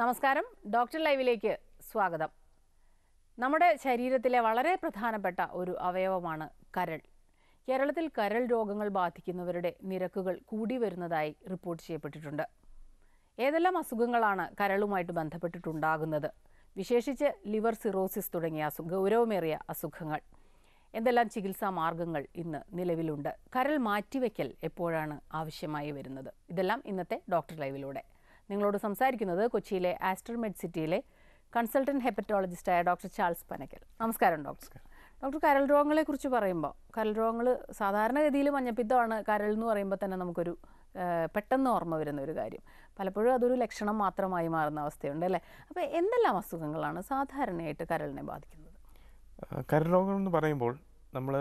നമസ്കാരം ഡോക്ടർ ലൈവിലേക്ക് സ്വാഗതം നമ്മുടെ ശരീരത്തിലെ വളരെ പ്രധാനപ്പെട്ട ഒരു അവയവമാണ് കരൾ കേരളത്തിൽ കരൾ രോഗങ്ങൾ ബാധിക്കുന്നവരുടെ നിരക്കുകൾ കൂടി വരുന്നതായി റിപ്പോർട്ട് ചെയ്യപ്പെട്ടിട്ടുണ്ട് ഏതെല്ലാം അസുഖങ്ങളാണ് കരളുമായിട്ട് ബന്ധപ്പെട്ടിട്ടുണ്ടാകുന്നത് വിശേഷിച്ച് ലിവർ സിറോസിസ് തുടങ്ങിയ അസുഖ ഗൗരവമേറിയ അസുഖങ്ങൾ എന്തെല്ലാം ചികിത്സാ മാർഗങ്ങൾ ഇന്ന് നിലവിലുണ്ട് കരൾ മാറ്റിവെക്കൽ എപ്പോഴാണ് ആവശ്യമായി വരുന്നത് ഇതെല്ലാം ഇന്നത്തെ ഡോക്ടർ ലൈവിലൂടെ നിങ്ങളോട് സംസാരിക്കുന്നത് കൊച്ചിയിലെ ആസ്റ്റർമെഡ് സിറ്റിയിലെ കൺസൾട്ടന്റ് ഹെപ്പറ്റോളജിസ്റ്റായ ഡോക്ടർ ചാൾസ് പനക്കൽ നമസ്കാരം ഡോക്ടർ ഡോക്ടർ കരൾ രോഗങ്ങളെക്കുറിച്ച് പറയുമ്പോൾ കരൾ രോഗങ്ങൾ സാധാരണഗതിയിൽ മഞ്ഞപ്പിത്തമാണ് കരൾ എന്ന് പറയുമ്പോൾ തന്നെ നമുക്കൊരു പെട്ടെന്ന് ഓർമ്മ വരുന്ന ഒരു കാര്യം പലപ്പോഴും അതൊരു ലക്ഷണം മാത്രമായി മാറുന്ന അവസ്ഥയുണ്ട് അല്ലേ അപ്പോൾ എന്തെല്ലാം അസുഖങ്ങളാണ് സാധാരണയായിട്ട് കരളിനെ ബാധിക്കുന്നത് കരൾ രോഗം എന്ന് പറയുമ്പോൾ നമ്മൾ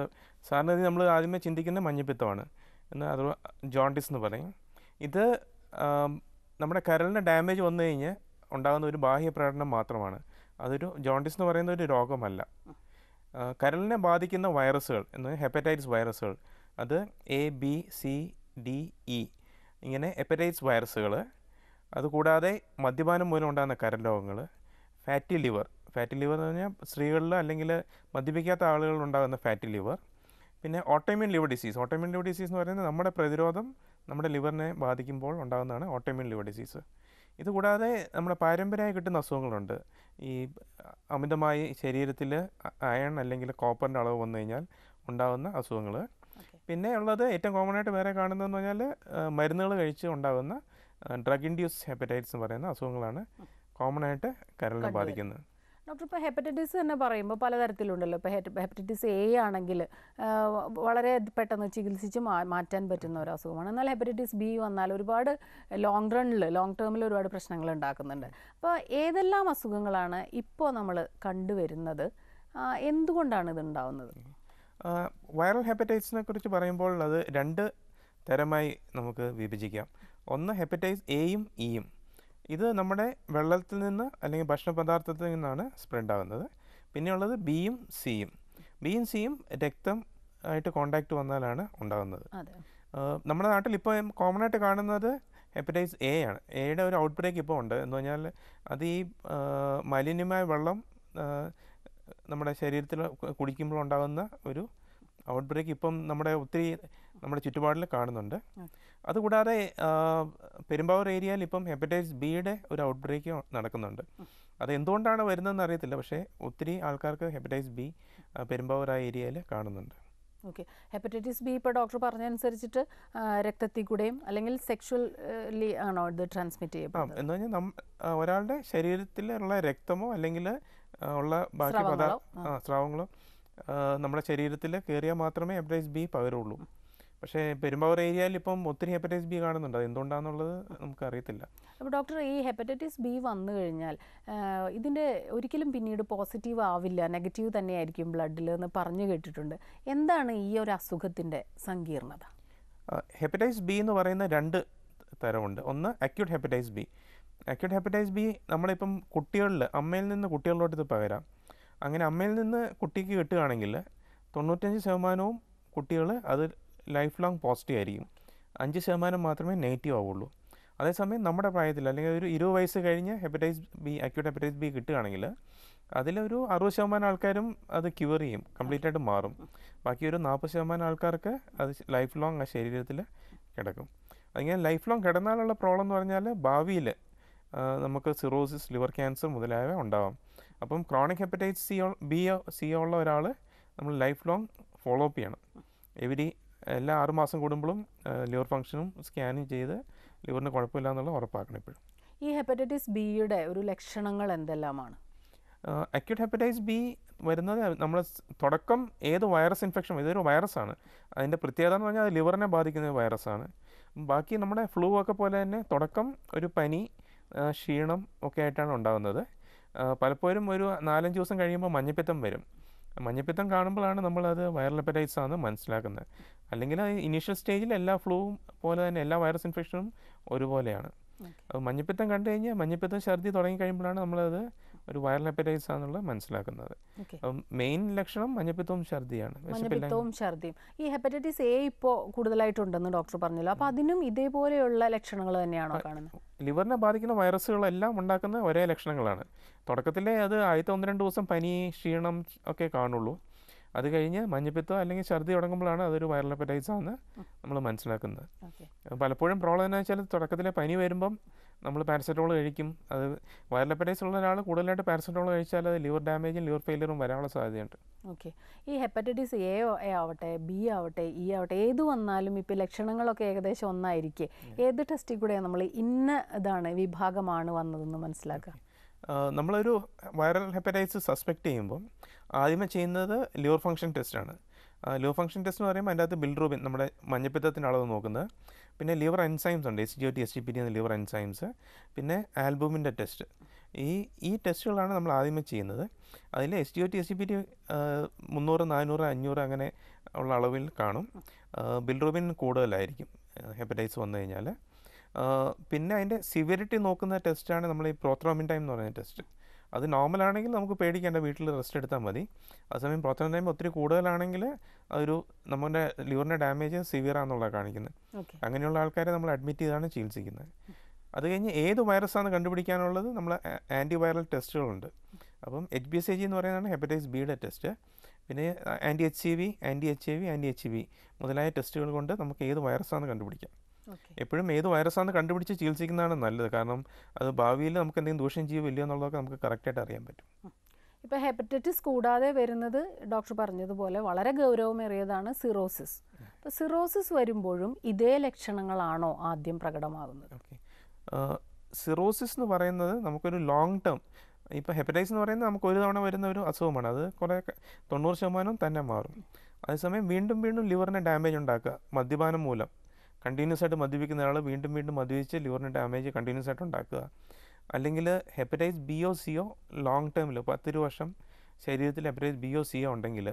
സാധാരണഗതി നമ്മൾ ആദ്യമേ ചിന്തിക്കുന്ന മഞ്ഞപ്പിത്തമാണ് എന്നാൽ അത് ജോണ്ടിസ് എന്ന് പറയും ഇത് നമ്മുടെ കരളിന് ഡാമേജ് വന്നു കഴിഞ്ഞാൽ ഉണ്ടാകുന്ന ഒരു ബാഹ്യ പ്രകടനം മാത്രമാണ് അതൊരു ജോണ്ടിസ് എന്ന് പറയുന്ന ഒരു രോഗമല്ല കരളിനെ ബാധിക്കുന്ന വൈറസുകൾ എന്ന് ഹെപ്പറ്റൈറ്റിസ് വൈറസുകൾ അത് A B C D E ഇങ്ങനെ ഹെപ്പറ്റൈറ്റിസ് വൈറസുകൾ അതുകൂടാതെ മദ്യപാനം മൂലം ഉണ്ടാകുന്ന കരൾ രോഗങ്ങൾ ഫാറ്റി ലിവർ ഫാറ്റി ലിവർ എന്ന് പറഞ്ഞാൽ സ്ത്രീകളിൽ അല്ലെങ്കിൽ മദ്യപിക്കാത്ത ആളുകളിൽ ഉണ്ടാകുന്ന ഫാറ്റി ലിവർ പിന്നെ autoimmune liver disease autoimmune liver disease എന്ന് പറയുന്നത് നമ്മുടെ പ്രതിരോധം നമ്മുടെ ലിവറിനെ ബാധിക്കുമ്പോൾ ഉണ്ടാകുന്നതാണ് ഓട്ടോമ്യൂൺ ലിവർ ഡിസീസ് ഇതുകൂടാതെ നമ്മുടെ പാരമ്പര്യമായി കിട്ടുന്ന അസുഖങ്ങളുണ്ട് ഈ അമിതമായി ശരീരത്തിൽ അയൺ അല്ലെങ്കിൽ കോപ്പറിൻ്റെ അളവ് വന്നു കഴിഞ്ഞാൽ ഉണ്ടാകുന്ന അസുഖങ്ങൾ പിന്നെ ഉള്ളത് ഏറ്റവും കോമൺ ആയിട്ട് വേറെ കാണുന്നതെന്ന് പറഞ്ഞാൽ മരുന്നുകൾ കഴിച്ച് ഉണ്ടാകുന്ന ഡ്രഗ് ഇൻഡ്യൂസ് ഹെപ്പറ്റൈറ്റ്സ് എന്ന് പറയുന്ന അസുഖങ്ങളാണ് കോമൺ ആയിട്ട് കരളിനെ ബാധിക്കുന്നത് ഡോക്ടർ ഇപ്പോൾ ഹെപ്പറ്റൈറ്റിസ് തന്നെ പറയുമ്പോൾ പലതരത്തിലുണ്ടല്ലോ ഇപ്പോൾ ഹെപ്പറ്റൈറ്റിസ് എ ആണെങ്കിൽ വളരെ പെട്ടെന്ന് ചികിത്സിച്ച് മാറ്റാൻ പറ്റുന്ന ഒരു അസുഖമാണ് എന്നാൽ ഹെപ്പറ്റൈറ്റിസ് ബി വന്നാൽ ഒരുപാട് ലോങ് റണ്ണിൽ ലോങ് ടേമിൽ ഒരുപാട് പ്രശ്നങ്ങൾ ഉണ്ടാക്കുന്നുണ്ട് അപ്പോൾ ഏതെല്ലാം അസുഖങ്ങളാണ് ഇപ്പോൾ നമ്മൾ കണ്ടുവരുന്നത് എന്തുകൊണ്ടാണ് ഇത് ഉണ്ടാവുന്നത് വൈറൽ ഹെപ്പറ്റൈറ്റിസിനെ കുറിച്ച് പറയുമ്പോൾ അത് രണ്ട് തരമായി നമുക്ക് വിഭജിക്കാം ഒന്ന് ഹെപ്പറ്റൈറ്റിസ് എയും ഇയും ഇത് നമ്മുടെ വെള്ളത്തിൽ നിന്ന് അല്ലെങ്കിൽ ഭക്ഷണ പദാർത്ഥത്തിൽ നിന്നാണ് സ്പ്രെഡ് ആകുന്നത് പിന്നെയുള്ളത് ബിയും സിയും ബിയും സിയും രക്തം ആയിട്ട് കോണ്ടാക്ട് വന്നാലാണ് ഉണ്ടാകുന്നത് നമ്മുടെ നാട്ടിൽ ഇപ്പോൾ കോമൺ ആയിട്ട് കാണുന്നത് ഹെപ്പറ്റൈസ് എ ആണ് എയുടെ ഒരു ഔട്ട് ബ്രേക്ക് ഇപ്പോൾ ഉണ്ട് എന്ന് പറഞ്ഞാൽ അത് ഈ മലിന്യമായ വെള്ളം നമ്മുടെ ശരീരത്തിൽ കുടിക്കുമ്പോൾ ഉണ്ടാകുന്ന ഒരു ഔട്ട് ബ്രേക്ക് ഇപ്പം നമ്മുടെ ഒത്തിരി നമ്മുടെ ചുറ്റുപാടിൽ കാണുന്നുണ്ട് അതുകൂടാതെ പെരുമ്പാവൂർ ഏരിയയിൽ ഇപ്പം ഹെപ്പറ്റൈറ്റിസ് ബിയുടെ ഒരു ഔട്ട് ബ്രേക്ക് നടക്കുന്നുണ്ട് അത് എന്തുകൊണ്ടാണ് വരുന്നതെന്ന് അറിയത്തില്ല പക്ഷേ ഒത്തിരി ആൾക്കാർക്ക് ഹെപ്പറ്റൈറ്റിസ് ബി പെരുമ്പാവൂർ ആ ഏരിയയിൽ കാണുന്നുണ്ട് ഓക്കെ ഹെപ്പറ്റൈറ്റിസ് ബി ഇപ്പോൾ ഡോക്ടർ പറഞ്ഞനുസരിച്ചിട്ട് രക്തത്തിൽ കൂടെയും അല്ലെങ്കിൽ സെക്ഷുവലി ആണോ ഇത് ട്രാൻസ്മിറ്റ് ചെയ്യപ്പെടും എന്ന് പറഞ്ഞാൽ ഒരാളുടെ ശരീരത്തിലുള്ള രക്തമോ അല്ലെങ്കിൽ ഉള്ള ബാക്കി പദാ സ്രാവങ്ങളോ നമ്മുടെ ശരീരത്തിൽ കയറിയാൽ മാത്രമേ ഹെപ്പറ്റൈറ്റിസ് ബി പകരുള്ളൂ പക്ഷേ പെരുമ്പാവൂർ ഏരിയയിൽ ഇപ്പം ഒത്തിരി ഹെപ്പറ്റൈറ്റിസ് ബി കാണുന്നുണ്ട് അത് എന്തുകൊണ്ടാണെന്നുള്ളത് നമുക്കറിയത്തില്ല അപ്പോൾ ഡോക്ടർ ഈ ഹെപ്പറ്റൈറ്റിസ് ബി വന്നു കഴിഞ്ഞാൽ ഇതിൻ്റെ ഒരിക്കലും പിന്നീട് പോസിറ്റീവ് ആവില്ല നെഗറ്റീവ് തന്നെയായിരിക്കും ബ്ലഡിൽ എന്ന് പറഞ്ഞു കേട്ടിട്ടുണ്ട് എന്താണ് ഈ ഒരു അസുഖത്തിൻ്റെ സങ്കീർണത ഹെപ്പറ്റൈറ്റിസ് ബി എന്ന് പറയുന്ന രണ്ട് തരമുണ്ട് ഒന്ന് acute hepatitis B acute hepatitis B നമ്മളിപ്പം കുട്ടികളിൽ അമ്മയിൽ നിന്ന് കുട്ടികളിലോട്ട് ഇത് പകരാം അങ്ങനെ അമ്മയിൽ നിന്ന് കുട്ടിക്ക് കിട്ടുകയാണെങ്കിൽ തൊണ്ണൂറ്റഞ്ച് ശതമാനവും കുട്ടികൾ അത് ലൈഫ് ലോങ് പോസിറ്റീവ് ആയിരിക്കും അഞ്ച് ശതമാനം മാത്രമേ നെഗറ്റീവ് ആവുള്ളൂ അതേസമയം നമ്മുടെ പ്രായത്തിൽ അല്ലെങ്കിൽ ഒരു ഇരുപത് വയസ്സ് കഴിഞ്ഞ് hepatitis B acute hepatitis B കിട്ടുകയാണെങ്കിൽ അതിലൊരു അറുപത് ശതമാനം ആൾക്കാരും അത് ക്യൂർ ചെയ്യും കംപ്ലീറ്റ് ആയിട്ട് മാറും ബാക്കി ഒരു നാൽപ്പത് ശതമാനം ആൾക്കാർക്ക് അത് ലൈഫ് ലോങ് ആ ശരീരത്തിൽ കിടക്കും അതിങ്ങനെ ലൈഫ് ലോങ് കിടന്നാലുള്ള പ്രോബ്ലം എന്ന് പറഞ്ഞാൽ ഭാവിയിൽ നമുക്ക് സിറോസിസ് ലിവർ ക്യാൻസർ മുതലായവ ഉണ്ടാവാം അപ്പം chronic hepatitis C B C ഉള്ള ഒരാൾ നമ്മൾ ലൈഫ് ലോങ് ഫോളോ അപ്പ് ചെയ്യണം എവരി എല്ലാ മാസം കൂടുമ്പോഴും ലിവർ ഫംഗ്ഷനും സ്കാനും ചെയ്ത് ലിവറിന് കുഴപ്പമില്ല എന്നുള്ളത് ഉറപ്പാക്കണം ഇപ്പോഴും ഈ ഹെപ്പറ്റൈറ്റിസ് ബിയുടെ ഒരു ലക്ഷണങ്ങൾ എന്തെല്ലാമാണ് അക്യൂട്ട് ഹെപ്പറ്റൈറ്റിസ് ബി വരുന്നത് നമ്മൾ തുടക്കം ഏത് വൈറസ് ഇൻഫെക്ഷൻ ഇതൊരു വൈറസാണ് അതിൻ്റെ പ്രത്യേകത എന്ന് പറഞ്ഞാൽ അത് ലിവറിനെ ബാധിക്കുന്ന വൈറസാണ് ബാക്കി നമ്മുടെ ഫ്ലൂ ഒക്കെ പോലെ തന്നെ തുടക്കം ഒരു പനി ക്ഷീണം ഒക്കെ ആയിട്ടാണ് ഉണ്ടാകുന്നത് പലപ്പോഴും ഒരു നാലഞ്ച് ദിവസം കഴിയുമ്പോൾ മഞ്ഞപ്പിത്തം വരും മഞ്ഞപ്പിത്തം കാണുമ്പോഴാണ് നമ്മളത് വൈറൽ ഹെപ്പറ്റൈറ്റിസ് ആണെന്ന് മനസ്സിലാക്കുന്നത് അല്ലെങ്കിൽ ഇനീഷ്യൽ സ്റ്റേജിൽ എല്ലാ ഫ്ലൂവും പോലെ തന്നെ എല്ലാ വൈറസ് ഇൻഫെക്ഷനും ഒരുപോലെയാണ് അത് മഞ്ഞപ്പിത്തം കണ്ടു കഴിഞ്ഞാൽ മഞ്ഞപ്പിത്തം ഛർദി തുടങ്ങി കഴിയുമ്പോഴാണ് നമ്മളത് ഒരു വൈറൽ ഹെപ്പറ്റൈറ്റിസ് ആണെന്നുള്ള മനസ്സിലാക്കുന്നത് അപ്പം മെയിൻ ലക്ഷണം മഞ്ഞപ്പിത്തവും ഛർദിയാണ് മഞ്ഞപ്പിത്തവും ഛർദിയും ഈ ഹെപ്പറ്റൈറ്റിസ് എ ഇപ്പോൾ കൂടുതലായിട്ടുണ്ടെന്ന് ഡോക്ടർ പറഞ്ഞല്ലോ അപ്പോൾ അതിനും ഇതേപോലെയുള്ള ലക്ഷണങ്ങൾ തന്നെയാണോ കാണുന്നത് ലിവറിനെ ബാധിക്കുന്ന വൈറസുകളെല്ലാം ഉണ്ടാക്കുന്ന ഒരേ ലക്ഷണങ്ങളാണ് തുടക്കത്തിലെ അത് ആദ്യത്തെ ഒന്ന് രണ്ട് ദിവസം പനി ക്ഷീണം ഒക്കെ കാണുള്ളൂ അത് കഴിഞ്ഞ് മഞ്ഞപ്പിത്തം അല്ലെങ്കിൽ ഛർദി തുടങ്ങുമ്പോഴാണ് അതൊരു വൈറൽ ഹെപ്പറ്റൈറ്റിസ് ആണെന്ന് നമ്മൾ മനസ്സിലാക്കുന്നത് പലപ്പോഴും പ്രോബ്ലം എന്ന് വെച്ചാൽ തുടക്കത്തിലെ പനി വരുമ്പം നമ്മൾ പാരസെറ്റമോൾ കഴിക്കും അത് വൈറൽ ഉള്ള ഒരാൾ കൂടുതലായിട്ട് പാരസെറ്റമോൾ കഴിച്ചാൽ അത് ലിവർ ഡാമേജും ലിവർ ഫെയിലിയറും വരാനുള്ള സാധ്യതയുണ്ട് ഓക്കെ ഈ ഹെപ്പറ്റൈറ്റിസ് എ ആവട്ടെ ബി ആവട്ടെ ഇ ആവട്ടെ ഏത് വന്നാലും ഇപ്പോൾ ലക്ഷണങ്ങളൊക്കെ ഏകദേശം ഒന്നായിരിക്കും ഏത് ടെസ്റ്റിൽ കൂടെ നമ്മൾ ഇന്ന ഇതാണ് വിഭാഗമാണ് വന്നതെന്ന് മനസ്സിലാക്കുക നമ്മളൊരു വൈറൽ ഹെപ്പറ്റൈറ്റിസ് സസ്പെക്ട് ചെയ്യുമ്പോൾ ആദ്യമേ ചെയ്യുന്നത് ലിവർ ഫങ്ഷൻ ടെസ്റ്റാണ് ലിവർ ഫങ്ഷൻ ടെസ്റ്റ് എന്ന് പറയുമ്പോൾ അതിൻ്റെ അകത്ത് ബിൽഡ്രോബിൻ നമ്മുടെ മഞ്ഞപ്പിത്തത്തിൻ്റെ അളവ് നോക്കുന്നത് പിന്നെ ലിവർ എൻസൈംസ് ഉണ്ട് S G O T S G P T എന്ന ലിവർ എൻസൈംസ് പിന്നെ ആൽബുമിൻ്റെ ടെസ്റ്റ് ഈ ഈ ടെസ്റ്റുകളാണ് നമ്മൾ ആദ്യമേ ചെയ്യുന്നത് അതിൽ S G O T S G P T മുന്നൂറ് നാനൂറ് അഞ്ഞൂറ് അങ്ങനെ ഉള്ള അളവിൽ കാണും ബിൽറൂബിൻ കൂടുതലായിരിക്കും ഹെപ്പറ്റൈറ്റ്സ് വന്നു കഴിഞ്ഞാൽ പിന്നെ അതിൻ്റെ സിവിയറിറ്റി നോക്കുന്ന ടെസ്റ്റാണ് നമ്മൾ ഈ പ്രോത്രോമിൻ ടൈം എന്ന് പറയുന്ന ടെസ്റ്റ് അത് നോർമൽ ആണെങ്കിൽ നമുക്ക് പേടിക്കേണ്ട വീട്ടിൽ റെസ്റ്റ് എടുത്താൽ മതി അതേസമയം പ്രോത്തനം ടൈം ഒത്തിരി കൂടുതലാണെങ്കിൽ അതൊരു നമ്മുടെ ലിവറിൻ്റെ ഡാമേജ് സിവിയർ ആണെന്നുള്ളത് കാണിക്കുന്നത് അങ്ങനെയുള്ള ആൾക്കാരെ നമ്മൾ അഡ്മിറ്റ് ചെയ്താണ് ചികിത്സിക്കുന്നത് അത് കഴിഞ്ഞ് ഏത് വൈറസാണ് കണ്ടുപിടിക്കാനുള്ളത് നമ്മൾ ആൻറ്റി വൈറൽ ടെസ്റ്റുകളുണ്ട് അപ്പം H B S A G എന്ന് പറയുന്നതാണ് ഹെപ്പറ്റൈറ്റിസ് ബിയുടെ ടെസ്റ്റ് പിന്നെ anti H C V anti H A V anti H V മുതലായ ടെസ്റ്റുകൾ കൊണ്ട് നമുക്ക് ഏത് വൈറസാണെന്ന് കണ്ടുപിടിക്കാം എപ്പോഴും ഏത് വൈറസാണ് കണ്ടുപിടിച്ച് ചികിത്സിക്കുന്നതാണ് നല്ലത് കാരണം അത് ഭാവിയിൽ നമുക്ക് എന്തെങ്കിലും ദൂഷ്യം ചെയ്യുമോ ഇല്ലയോ എന്നുള്ളതൊക്കെ നമുക്ക് കറക്റ്റായിട്ട് അറിയാൻ പറ്റും ഇപ്പോൾ ഹെപ്പറ്റൈറ്റിസ് കൂടാതെ വരുന്നത് ഡോക്ടർ പറഞ്ഞതുപോലെ വളരെ ഗൗരവമേറിയതാണ് സിറോസിസ് അപ്പോൾ സിറോസിസ് വരുമ്പോഴും ഇതേ ലക്ഷണങ്ങളാണോ ആദ്യം പ്രകടമാകുന്നത് സിറോസിസ് എന്ന് പറയുന്നത് നമുക്കൊരു ലോങ് ടേം ഇപ്പോൾ ഹെപ്പറ്റൈറ്റിസ് എന്ന് പറയുന്നത് നമുക്ക് ഒരു തവണ വരുന്ന ഒരു അസുഖമാണ് അത് കുറേ തൊണ്ണൂറ് ശതമാനം തന്നെ മാറും അതേസമയം വീണ്ടും വീണ്ടും ലിവറിന് ഡാമേജ് ഉണ്ടാക്കുക മദ്യപാനം മൂലം കണ്ടിന്യൂസ് ആയിട്ട് മദ്യപിക്കുന്ന ഒരാൾ വീണ്ടും വീണ്ടും മദ്യപിച്ച് ലിവറിന് ഡാമേജ് കണ്ടിന്യൂസ് ആയിട്ട് ഉണ്ടാക്കുക അല്ലെങ്കിൽ ഹെപ്പറ്റൈസ് ബിയോ സിയോ ലോങ് ടേമിൽ പത്തൊരു വർഷം ശരീരത്തിൽ ഹെപ്പറ്റൈസ് ബിയോ സിയോ ഉണ്ടെങ്കിൽ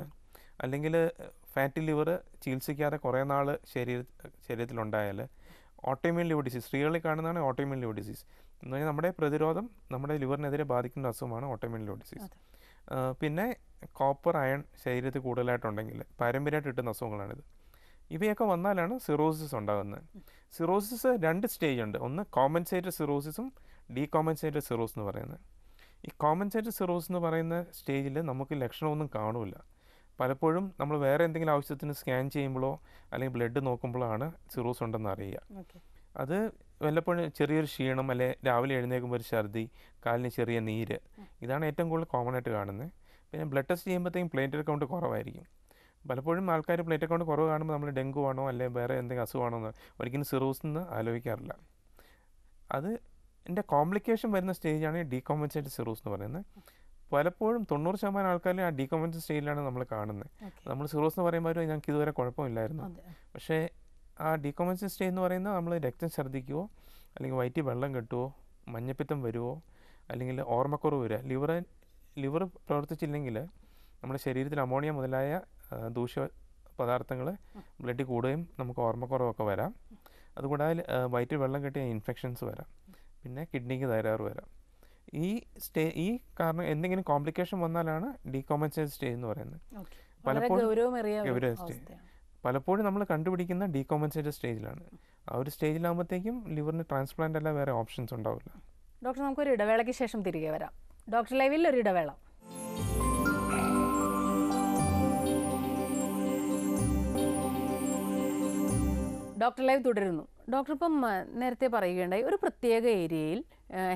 അല്ലെങ്കിൽ ഫാറ്റി ലിവർ ചികിത്സിക്കാതെ കുറേ നാൾ ശരീര ശരീരത്തിലുണ്ടായാൽ ഓട്ടോമ്യൂൺ ലിവർ ഡിസീസ് സ്ത്രീകളിൽ കാണുന്നതാണ് ഓട്ടോമ്യൂൺ ലിവർ ഡിസീസ് എന്ന് പറഞ്ഞാൽ നമ്മുടെ പ്രതിരോധം നമ്മുടെ ലിവറിനെതിരെ ബാധിക്കുന്ന അസുഖമാണ് ഓട്ടോമ്യൂൺ ലിവർ ഡിസീസ് പിന്നെ കോപ്പർ അയൺ ശരീരത്തിൽ കൂടുതലായിട്ടുണ്ടെങ്കിൽ പാരമ്പര്യമായിട്ട് കിട്ടുന്ന അസുഖങ്ങളാണിത് ഇവയൊക്കെ വന്നാലാണ് സിറോസിസ് ഉണ്ടാകുന്നത് സിറോസിസ് രണ്ട് സ്റ്റേജ് ഉണ്ട് ഒന്ന് കോമ്പൻസേറ്റഡ് സിറോസിസും ഡീകോമ്പൻസേറ്റഡ് സിറോസ് എന്ന് പറയുന്നത് ഈ കോമ്പൻസേറ്റഡ് സിറോസ് എന്ന് പറയുന്ന സ്റ്റേജിൽ നമുക്ക് ലക്ഷണമൊന്നും കാണില്ല പലപ്പോഴും നമ്മൾ വേറെ എന്തെങ്കിലും ആവശ്യത്തിന് സ്കാൻ ചെയ്യുമ്പോഴോ അല്ലെങ്കിൽ ബ്ലഡ് നോക്കുമ്പോഴാണ് സിറോസ് ഉണ്ടെന്ന് അറിയുക അത് വല്ലപ്പോഴും ചെറിയൊരു ക്ഷീണം അല്ലെ രാവിലെ എഴുന്നേൽക്കുമ്പോൾ ഒരു ഛർദി കാലിന് ചെറിയ നീര് ഇതാണ് ഏറ്റവും കൂടുതൽ കോമൺ ആയിട്ട് കാണുന്നത് പിന്നെ ബ്ലഡ് ടെസ്റ്റ് ചെയ്യുമ്പോഴത്തേക്കും പ്ലേറ്റ് കൗണ്ട് കുറവായിരിക്കും പലപ്പോഴും ആൾക്കാർ പ്ലേറ്റ് അക്കൗണ്ട് കുറവ് കാണുമ്പോൾ നമ്മൾ ഡെങ്കു ആണോ അല്ലെങ്കിൽ വേറെ എന്തെങ്കിലും അസുഖമാണോ എന്ന് ഒരിക്കലും സിറോസ് എന്ന് ആലോചിക്കാറില്ല അത് എൻ്റെ കോംപ്ലിക്കേഷൻ വരുന്ന സ്റ്റേജാണ് ഡീകോമ്പൻസേറ്റ് സിറോസ് എന്ന് പറയുന്നത് പലപ്പോഴും തൊണ്ണൂറ് ശതമാനം ആൾക്കാരും ആ ഡീകോമ്പൻസേറ്റ് സ്റ്റേജിലാണ് നമ്മൾ കാണുന്നത് നമ്മൾ സിറോസ് എന്ന് പറയുമ്പോൾ ഞങ്ങൾക്ക് ഇതുവരെ കുഴപ്പമില്ലായിരുന്നു പക്ഷേ ആ ഡീകോമ്പൻസേറ്റ് സ്റ്റേജ് എന്ന് പറയുന്നത് നമ്മൾ രക്തം ഛർദ്ദിക്കുവോ അല്ലെങ്കിൽ വയറ്റി വെള്ളം കെട്ടുവോ മഞ്ഞപ്പിത്തം വരുമോ അല്ലെങ്കിൽ ഓർമ്മക്കുറവ് വരിക ലിവർ ലിവർ പ്രവർത്തിച്ചില്ലെങ്കിൽ നമ്മുടെ ശരീരത്തിൽ അമോണിയ മുതലായ ദൂഷ്യ പദാർത്ഥങ്ങൾ ബ്ലഡിൽ കൂടുകയും നമുക്ക് ഓർമ്മക്കുറവൊക്കെ വരാം അതുകൂടാതെ വയറ്റിൽ വെള്ളം കെട്ടിയ ഇൻഫെക്ഷൻസ് വരാം പിന്നെ കിഡ്നിക്ക് തകരാറ് വരാം ഈ സ്റ്റേ ഈ കാരണം എന്തെങ്കിലും കോംപ്ലിക്കേഷൻ വന്നാലാണ് ഡീകോമ്പൻസേറ്റ് സ്റ്റേ എന്ന് പറയുന്നത് പലപ്പോഴും സ്റ്റേ പലപ്പോഴും നമ്മൾ കണ്ടുപിടിക്കുന്ന ഡീകോമൻസേറ്റഡ് സ്റ്റേജിലാണ് ആ ഒരു സ്റ്റേജിലാകുമ്പോഴത്തേക്കും ലിവറിന് ട്രാൻസ്പ്ലാന്റ് അല്ല വേറെ ഓപ്ഷൻസ് ഉണ്ടാവില്ല ഡോക്ടർ നമുക്കൊരു ഇടവേളയ്ക്ക് ശേഷം തിരികെ വരാം ഡോക്ടർ ലൈവിൽ ഒരു ഇടവേള ഡോക്ടർ ലൈവ് തുടരുന്നു ഡോക്ടർ ഇപ്പം നേരത്തെ പറയുകയുണ്ടായി ഒരു പ്രത്യേക ഏരിയയിൽ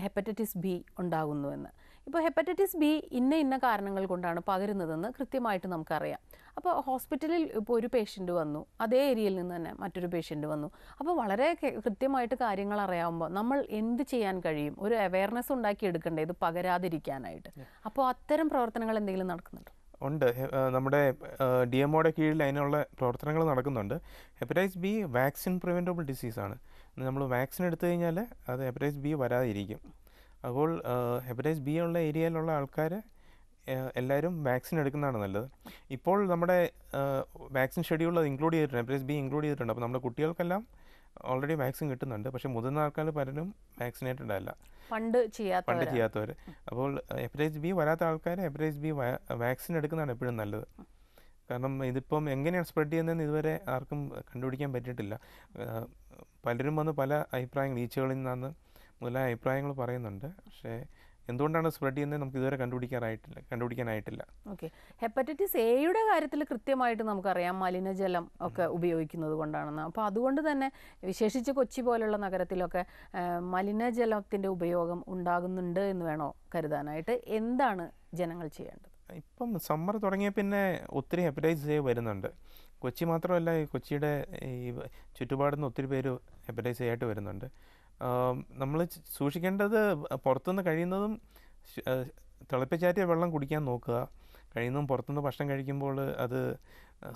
ഹെപ്പറ്റൈറ്റിസ് ബി ഉണ്ടാകുന്നുവെന്ന് ഇപ്പോൾ ഹെപ്പറ്റൈറ്റിസ് ബി ഇന്ന ഇന്ന കാരണങ്ങൾ കൊണ്ടാണ് പകരുന്നതെന്ന് കൃത്യമായിട്ട് നമുക്കറിയാം അപ്പോൾ ഹോസ്പിറ്റലിൽ ഇപ്പോൾ ഒരു പേഷ്യൻ്റ് വന്നു അതേ ഏരിയയിൽ നിന്ന് തന്നെ മറ്റൊരു പേഷ്യൻ്റ് വന്നു അപ്പോൾ വളരെ കൃത്യമായിട്ട് കാര്യങ്ങൾ അറിയാവുമ്പോൾ നമ്മൾ എന്ത് ചെയ്യാൻ കഴിയും ഒരു അവയർനെസ് ഉണ്ടാക്കി എടുക്കേണ്ടത് ഇത് പകരാതിരിക്കാനായിട്ട് അപ്പോൾ അത്തരം പ്രവർത്തനങ്ങൾ എന്തെങ്കിലും നടക്കുന്നുണ്ടോ ഉണ്ട് നമ്മുടെ ഡി ഒയുടെ കീഴിൽ അതിനുള്ള പ്രവർത്തനങ്ങൾ നടക്കുന്നുണ്ട് ഹെപ്പറ്റൈറ്റിസ് ബി വാക്സിൻ പ്രിവെൻറ്റബിൾ ഡിസീസാണ് നമ്മൾ വാക്സിൻ എടുത്തു കഴിഞ്ഞാൽ അത് ഹെപ്പറ്റൈറ്റിസ് ബി വരാതിരിക്കും അപ്പോൾ ഹെപ്പറ്റൈറ്റിസ് ബി ഉള്ള ഏരിയയിലുള്ള ആൾക്കാർ എല്ലാവരും വാക്സിൻ എടുക്കുന്നതാണ് നല്ലത് ഇപ്പോൾ നമ്മുടെ വാക്സിൻ ഷെഡ്യൂളിൽ അത് ഇൻക്ലൂഡ് ചെയ്തിട്ടുണ്ട് ഹെപ്പറ്റൈറ്റിസ് ബി ഇൻക്ലൂഡ് ചെയ്തിട്ടുണ്ട് അപ്പോൾ നമ്മുടെ കുട്ടികൾക്കെല്ലാം ഓൾറെഡി വാക്സിൻ കിട്ടുന്നുണ്ട് പക്ഷേ മുതിർന്ന ആൾക്കാർ പലരും വാക്സിനേറ്റഡ് അല്ല പണ്ട് ചെയ്യാത്ത പണ്ട് ചെയ്യാത്തവർ അപ്പോൾ ഹെപ്പറ്റൈറ്റിസ് ബി വരാത്ത ആൾക്കാർ ഹെപ്പറ്റൈറ്റിസ് ബി വാക്സിൻ എടുക്കുന്നതാണ് എപ്പോഴും നല്ലത് കാരണം ഇതിപ്പം എങ്ങനെയാണ് സ്പ്രെഡ് ചെയ്യുന്നതെന്ന് ഇതുവരെ ആർക്കും കണ്ടുപിടിക്കാൻ പറ്റിയിട്ടില്ല പലരും വന്ന് പല അഭിപ്രായങ്ങൾ ഈച്ചകളിൽ നിന്നാണ് മുതലായ അഭിപ്രായങ്ങൾ പറയുന്നുണ്ട് പക്ഷേ എന്തുകൊണ്ടാണ് സ്പ്രെഡ് ചെയ്യുന്നത് നമുക്ക് ഇതുവരെ കണ്ടുപിടിക്കാനായിട്ടില്ല കണ്ടുപിടിക്കാനായിട്ടില്ല ഓക്കെ ഹെപ്പറ്റൈറ്റിസ് എയുടെ കാര്യത്തിൽ കൃത്യമായിട്ട് നമുക്കറിയാം മലിനജലം ഒക്കെ ഉപയോഗിക്കുന്നത് കൊണ്ടാണെന്ന് അപ്പോൾ അതുകൊണ്ട് തന്നെ വിശേഷിച്ച് കൊച്ചി പോലുള്ള നഗരത്തിലൊക്കെ മലിനജലത്തിൻ്റെ ഉപയോഗം ഉണ്ടാകുന്നുണ്ട് എന്ന് വേണോ കരുതാനായിട്ട് എന്താണ് ജനങ്ങൾ ചെയ്യേണ്ടത് ഇപ്പം സമ്മർ തുടങ്ങിയ പിന്നെ ഒത്തിരി ഹെപ്പറ്റൈറ്റിസ് എ വരുന്നുണ്ട് കൊച്ചി മാത്രമല്ല കൊച്ചിയുടെ ഈ ചുറ്റുപാടുന്ന ഒത്തിരി പേര് ഹെപ്പറ്റൈറ്റിസ് എ ആയിട്ട് വരുന്നുണ്ട് നമ്മൾ സൂക്ഷിക്കേണ്ടത് പുറത്തുനിന്ന് കഴിയുന്നതും തിളപ്പിച്ചാറ്റിയ വെള്ളം കുടിക്കാൻ നോക്കുക കഴിയുന്നതും പുറത്തുനിന്ന് ഭക്ഷണം കഴിക്കുമ്പോൾ അത്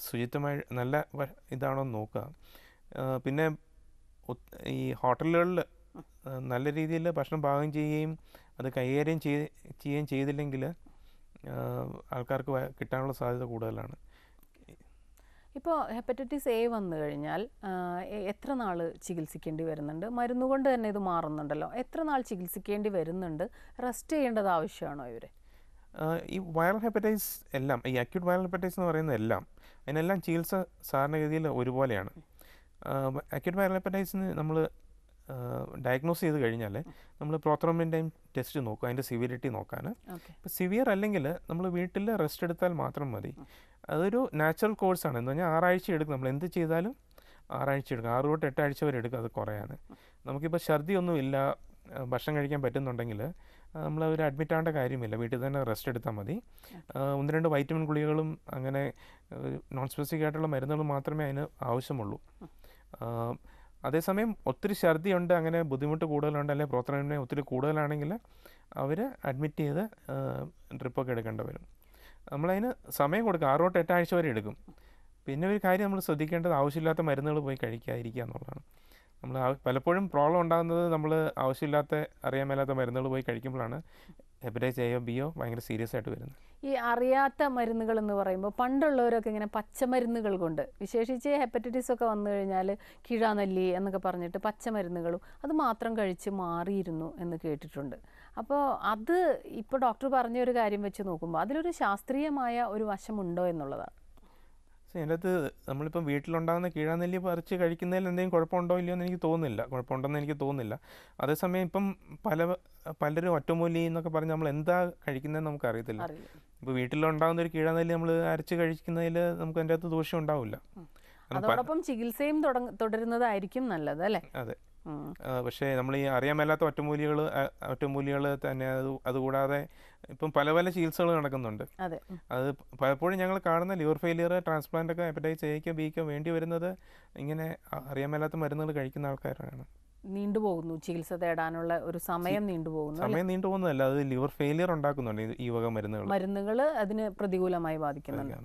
ശുചിത്വമായി നല്ല ഇതാണോ നോക്കുക പിന്നെ ഈ ഹോട്ടലുകളിൽ നല്ല രീതിയിൽ ഭക്ഷണം പാകം ചെയ്യുകയും അത് കൈകാര്യം ചെയ്യുകയും ചെയ്തില്ലെങ്കിൽ ആൾക്കാർക്ക് കിട്ടാനുള്ള സാധ്യത കൂടുതലാണ് ഇപ്പോൾ ഹെപ്പറ്റൈറ്റിസ് എ വന്നു കഴിഞ്ഞാൽ എത്ര നാൾ ചികിത്സിക്കേണ്ടി വരുന്നുണ്ട് മരുന്നുകൊണ്ട് തന്നെ ഇത് മാറുന്നുണ്ടല്ലോ എത്ര നാൾ ചികിത്സിക്കേണ്ടി വരുന്നുണ്ട് റെസ്റ്റ് ചെയ്യേണ്ടത് ആവശ്യമാണോ ഇവരെ ഈ വൈറൽ ഹെപ്പറ്റൈറ്റിസ് എല്ലാം ഈ അക്യൂട്ട് വൈറൽ ഹെപ്പറ്റൈറ്റിസ് എന്ന് പറയുന്ന എല്ലാം അതിനെല്ലാം ചികിത്സ സാധാരണഗതിയിൽ ഒരുപോലെയാണ് അക്യൂട്ട് വൈറൽ ഹെപ്പറ്റൈറ്റിസിന് നമ്മൾ ഡയഗ്നോസ് ചെയ്ത് കഴിഞ്ഞാൽ നമ്മൾ പ്രോത്രോമിൻ്റെയും ടെസ്റ്റ് നോക്കും അതിൻ്റെ സിവിയറിറ്റി നോക്കാൻ ഇപ്പോൾ സിവിയർ അല്ലെങ്കിൽ നമ്മൾ വീട്ടിൽ റെസ്റ്റ് എടുത്താൽ മാത്രം മതി അതൊരു നാച്ചുറൽ ആണ് എന്ന് പറഞ്ഞാൽ ആറാഴ്ച എടുക്കും നമ്മൾ എന്ത് ചെയ്താലും ആറാഴ്ച എടുക്കും ആറ് തൊട്ട് എട്ടാഴ്ച വരെ എടുക്കും അത് കുറയാണ് നമുക്കിപ്പോൾ ഛർദിയൊന്നും ഇല്ല ഭക്ഷണം കഴിക്കാൻ പറ്റുന്നുണ്ടെങ്കിൽ നമ്മൾ അവർ അഡ്മിറ്റ് ആവേണ്ട കാര്യമില്ല വീട്ടിൽ തന്നെ റെസ്റ്റ് എടുത്താൽ മതി ഒന്ന് രണ്ട് വൈറ്റമിൻ ഗുളികകളും അങ്ങനെ നോൺ സ്പെസിഫിക് ആയിട്ടുള്ള മരുന്നുകളും മാത്രമേ അതിന് ആവശ്യമുള്ളൂ അതേസമയം ഒത്തിരി ഛർദിയുണ്ട് അങ്ങനെ ബുദ്ധിമുട്ട് കൂടുതലുണ്ട് അല്ലെങ്കിൽ പ്രവർത്തനം ഒത്തിരി കൂടുതലാണെങ്കിൽ അവർ അഡ്മിറ്റ് ചെയ്ത് ട്രിപ്പൊക്കെ എടുക്കേണ്ടി വരും നമ്മളതിന് സമയം കൊടുക്കുക ആറ് തൊട്ട് എട്ടാഴ്ച വരെ എടുക്കും പിന്നെ ഒരു കാര്യം നമ്മൾ ശ്രദ്ധിക്കേണ്ടത് ആവശ്യമില്ലാത്ത മരുന്നുകൾ പോയി കഴിക്കാതിരിക്കുക എന്നുള്ളതാണ് നമ്മൾ പലപ്പോഴും പ്രോബ്ലം ഉണ്ടാകുന്നത് നമ്മൾ ആവശ്യമില്ലാത്ത അറിയാൻ മേലാത്ത മരുന്നുകൾ പോയി കഴിക്കുമ്പോഴാണ് ഹെപ്പറ്റൈസ് എയോ ബിയോ ഭയങ്കര സീരിയസ് ആയിട്ട് വരുന്നത് ഈ അറിയാത്ത മരുന്നുകൾ എന്ന് പറയുമ്പോൾ പണ്ടുള്ളവരൊക്കെ ഇങ്ങനെ പച്ചമരുന്നുകൾ കൊണ്ട് വിശേഷിച്ച് ഹെപ്പറ്റൈറ്റിസ് ഒക്കെ വന്നു കഴിഞ്ഞാൽ കിഴാനല്ലി എന്നൊക്കെ പറഞ്ഞിട്ട് പച്ചമരുന്നുകളും അത് മാത്രം കഴിച്ച് മാറിയിരുന്നു എന്ന് കേട്ടിട്ടുണ്ട് അപ്പോൾ അത് ഇപ്പോൾ ഡോക്ടർ പറഞ്ഞ ഒരു കാര്യം വെച്ച് നോക്കുമ്പോൾ അതിലൊരു ശാസ്ത്രീയമായ ഒരു വശമുണ്ടോ എന്നുള്ളതാണ് അതിൻ്റെ അകത്ത് നമ്മളിപ്പം വീട്ടിലുണ്ടാകുന്ന കീഴാനെല്ലി പറിച്ച് കഴിക്കുന്നതിൽ എന്തെങ്കിലും കുഴപ്പമുണ്ടോ ഇല്ലയോ എന്ന് എനിക്ക് തോന്നുന്നില്ല കുഴപ്പമുണ്ടെന്ന് എനിക്ക് തോന്നുന്നില്ല അതേസമയം ഇപ്പം പല പലരും ഒറ്റമൂലി എന്നൊക്കെ പറഞ്ഞ് നമ്മൾ എന്താ കഴിക്കുന്നതെന്ന് അറിയത്തില്ല ഇപ്പോൾ വീട്ടിലുണ്ടാകുന്ന ഒരു കീഴാനെല്ലി നമ്മൾ അരച്ച് കഴിക്കുന്നതിൽ നമുക്ക് അതിൻ്റെ അകത്ത് ദോഷം ഉണ്ടാവില്ല അതോടൊപ്പം ചികിത്സയും തുടരുന്നതായിരിക്കും നല്ലത് അല്ലേ അതെ പക്ഷേ നമ്മൾ ഈ അറിയാൻ മേലാത്ത ഒറ്റമൂലികൾ ഒറ്റമൂലികൾ തന്നെ അത് അതുകൂടാതെ ഇപ്പം പല പല ചികിത്സകൾ നടക്കുന്നുണ്ട് അത് പലപ്പോഴും ഞങ്ങൾ കാണുന്ന ലിവർ ഫെയിലിയർ ട്രാൻസ്പ്ലാന്റ് ഒക്കെ എപ്പറ്റൈസ് എക്കോ ബിക്കോ വേണ്ടി വരുന്നത് ഇങ്ങനെ അറിയാൻ മേലാത്ത മരുന്നുകൾ കഴിക്കുന്ന ആൾക്കാരാണ് നീണ്ടുപോകുന്നു ചികിത്സ തേടാനുള്ള ഒരു സമയം നീണ്ടുപോകുന്നു സമയം നീണ്ടുപോകുന്നതല്ല അത് ലിവർ ഫെയിലിയർ ഉണ്ടാക്കുന്നുണ്ട് ഈ വക മരുന്നുകൾ മരുന്നുകൾ അതിന് പ്രതികൂലമായി ബാധിക്കുന്നുണ്ട്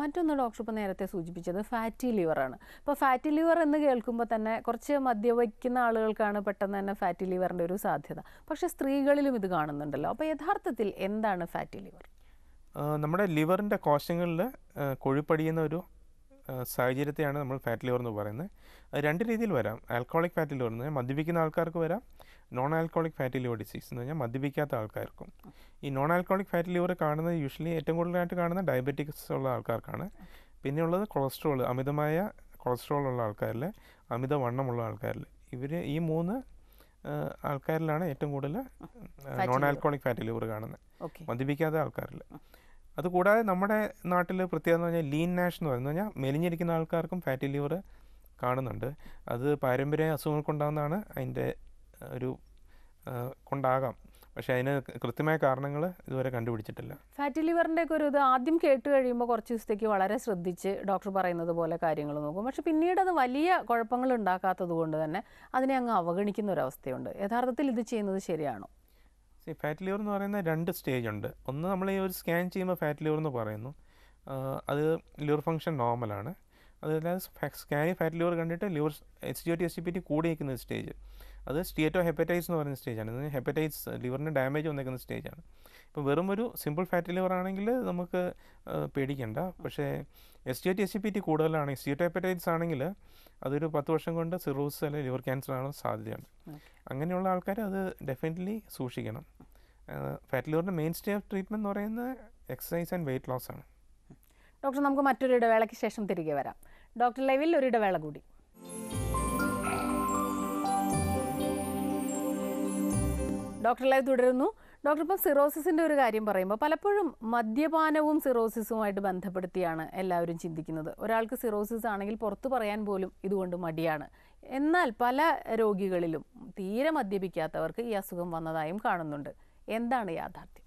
മറ്റൊന്ന് ഡോക്ടർ ഇപ്പോൾ നേരത്തെ സൂചിപ്പിച്ചത് ഫാറ്റി ലിവറാണ് ഇപ്പോൾ ഫാറ്റി ലിവർ എന്ന് കേൾക്കുമ്പോൾ തന്നെ കുറച്ച് മദ്യപിക്കുന്ന ആളുകൾക്കാണ് പെട്ടെന്ന് തന്നെ ഫാറ്റി ലിവറിൻ്റെ ഒരു സാധ്യത പക്ഷേ സ്ത്രീകളിലും ഇത് കാണുന്നുണ്ടല്ലോ അപ്പോൾ യഥാർത്ഥത്തിൽ എന്താണ് ഫാറ്റി ലിവർ നമ്മുടെ ലിവറിൻ്റെ കോശങ്ങളിൽ കൊഴുപ്പടിയുന്ന ഒരു സാഹചര്യത്തെയാണ് നമ്മൾ ഫാറ്റ് ലിവർ എന്ന് പറയുന്നത് അത് രണ്ട് രീതിയിൽ വരാം ആൽക്കോളിക് ഫാറ്റ് ലിവർ എന്ന് പറഞ്ഞാൽ മദ്യപിക്കുന്ന ആൾക്കാർക്ക് വരാം non alcoholic fat liver disease എന്ന് പറഞ്ഞാൽ മദ്യപിക്കാത്ത ആൾക്കാർക്കും ഈ നോൺ ആൽക്കോളിക് ഫാറ്റ് ലിവർ കാണുന്നത് യൂഷ്വലി ഏറ്റവും കൂടുതലായിട്ട് കാണുന്ന ഡയബറ്റിക്സ് ഉള്ള ആൾക്കാർക്കാണ് പിന്നെയുള്ളത് കൊളസ്ട്രോൾ അമിതമായ കൊളസ്ട്രോൾ ഉള്ള ആൾക്കാരിൽ വണ്ണമുള്ള ആൾക്കാരിൽ ഇവർ ഈ മൂന്ന് ആൾക്കാരിലാണ് ഏറ്റവും കൂടുതൽ നോൺ ആൽക്കോളിക് ഫാറ്റ് ലിവർ കാണുന്നത് മദ്യപിക്കാത്ത ആൾക്കാരിൽ അതുകൂടാതെ നമ്മുടെ നാട്ടിൽ പ്രത്യേകത എന്ന് പറഞ്ഞാൽ ലീൻ നാഷ് എന്ന് പറയുന്നത് കഴിഞ്ഞാൽ മെലിഞ്ഞിരിക്കുന്ന ആൾക്കാർക്കും ഫാറ്റി ലിവർ കാണുന്നുണ്ട് അത് പാരമ്പര്യ അസുഖങ്ങൾക്കുണ്ടാകുന്നതാണ് അതിൻ്റെ ഒരു കൊണ്ടാകാം പക്ഷേ അതിന് കൃത്യമായ കാരണങ്ങൾ ഇതുവരെ കണ്ടുപിടിച്ചിട്ടില്ല ഫാറ്റി ലിവറിൻ്റെ ഒക്കെ ഒരു ഇത് ആദ്യം കേട്ട് കഴിയുമ്പോൾ കുറച്ച് ദിവസത്തേക്ക് വളരെ ശ്രദ്ധിച്ച് ഡോക്ടർ പറയുന്നത് പോലെ കാര്യങ്ങൾ നോക്കും പക്ഷെ പിന്നീട് അത് വലിയ കുഴപ്പങ്ങൾ ഉണ്ടാക്കാത്തത് കൊണ്ട് തന്നെ അതിനെ അങ്ങ് അവഗണിക്കുന്ന ഒരവസ്ഥയുണ്ട് യഥാർത്ഥത്തിൽ ഇത് ചെയ്യുന്നത് ശരിയാണോ സി ഫാറ്റ് ലിവർ എന്ന് പറയുന്ന രണ്ട് സ്റ്റേജ് ഉണ്ട് ഒന്ന് നമ്മൾ ഈ ഒരു സ്കാൻ ചെയ്യുമ്പോൾ ഫാറ്റ് ലിവർ എന്ന് പറയുന്നു അത് ലിവർ ഫങ്ഷൻ നോർമലാണ് അതല്ലാതെ സ്കാനി ഫാറ്റ് ലിവർ കണ്ടിട്ട് liver H G O T S G P T കൂടി നിൽക്കുന്ന സ്റ്റേജ് അത് സ്റ്റേറ്റോ ഹെപ്പറ്റൈറ്റ്സ് എന്ന് പറയുന്ന സ്റ്റേജാണ് ഹെപ്പറ്റൈറ്റ്സ് ലിവറിന് ഡാമേജ് വന്നേക്കുന്ന സ്റ്റേജാണ് ഇപ്പോൾ വെറും ഒരു സിമ്പിൾ ഫാറ്റ് ലിവർ ആണെങ്കിൽ നമുക്ക് പേടിക്കണ്ട പക്ഷേ S G T S C P T കൂടുതലാണ് എസ് ടി ഹെപ്പറ്റൈറ്റ്സ് ആണെങ്കിൽ അതൊരു പത്ത് വർഷം കൊണ്ട് സിറോസ് അല്ലെങ്കിൽ ലിവർ ക്യാൻസർ ആകാൻ സാധ്യതയാണ് അങ്ങനെയുള്ള ആൾക്കാർ അത് ഡെഫിനറ്റ്ലി സൂക്ഷിക്കണം ഫാറ്റ് ലിവറിൻ്റെ മെയിൻ സ്റ്റേ ഓഫ് ട്രീറ്റ്മെൻറ്റ് എന്ന് പറയുന്നത് എക്സസൈസ് ആൻഡ് വെയിറ്റ് ലോസ് ആണ് ഡോക്ടർ നമുക്ക് മറ്റൊരു ഇടവേളയ്ക്ക് ശേഷം തിരികെ വരാം ഡോക്ടർ ലൈവിൽ ഒരു ഇടവേള കൂടി ഡോക്ടർ ലൈവ് തുടരുന്നു ഡോക്ടർ ഇപ്പം സിറോസിസിൻ്റെ ഒരു കാര്യം പറയുമ്പോൾ പലപ്പോഴും മദ്യപാനവും സിറോസിസുമായിട്ട് ബന്ധപ്പെടുത്തിയാണ് എല്ലാവരും ചിന്തിക്കുന്നത് ഒരാൾക്ക് സിറോസിസ് ആണെങ്കിൽ പുറത്തു പറയാൻ പോലും ഇതുകൊണ്ട് മടിയാണ് എന്നാൽ പല രോഗികളിലും തീരെ മദ്യപിക്കാത്തവർക്ക് ഈ അസുഖം വന്നതായും കാണുന്നുണ്ട് എന്താണ് യാഥാർത്ഥ്യം